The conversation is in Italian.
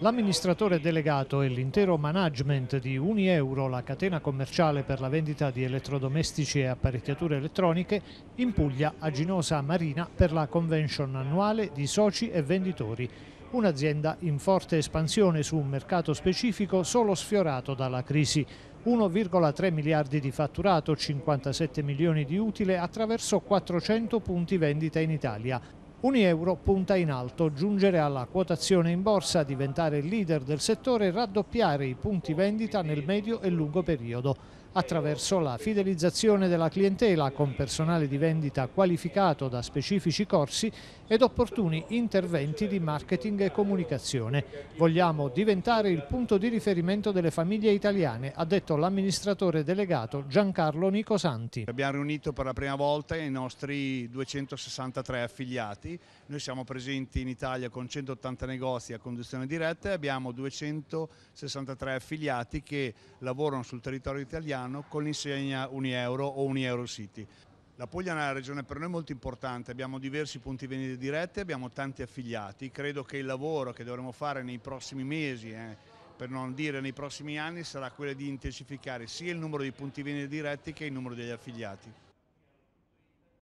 L'amministratore delegato e l'intero management di Unieuro, la catena commerciale per la vendita di elettrodomestici e apparecchiature elettroniche, in Puglia a Ginosa Marina per la convention annuale di soci e venditori. Un'azienda in forte espansione su un mercato specifico solo sfiorato dalla crisi. 1,3 miliardi di fatturato, 57 milioni di utile attraverso 400 punti vendita in Italia euro punta in alto, giungere alla quotazione in borsa, diventare leader del settore e raddoppiare i punti vendita nel medio e lungo periodo attraverso la fidelizzazione della clientela con personale di vendita qualificato da specifici corsi ed opportuni interventi di marketing e comunicazione. Vogliamo diventare il punto di riferimento delle famiglie italiane, ha detto l'amministratore delegato Giancarlo Nicosanti. Abbiamo riunito per la prima volta i nostri 263 affiliati negoziati. Noi siamo presenti in Italia con 180 negozi a conduzione diretta e abbiamo 263 affiliati che lavorano sul territorio italiano con l'insegna Unieuro o Unieuro City. La Puglia è una regione per noi molto importante, abbiamo diversi punti vendita diretti, abbiamo tanti affiliati, credo che il lavoro che dovremo fare nei prossimi mesi, eh, per non dire nei prossimi anni, sarà quello di intensificare sia il numero di punti vendita diretti che il numero degli affiliati.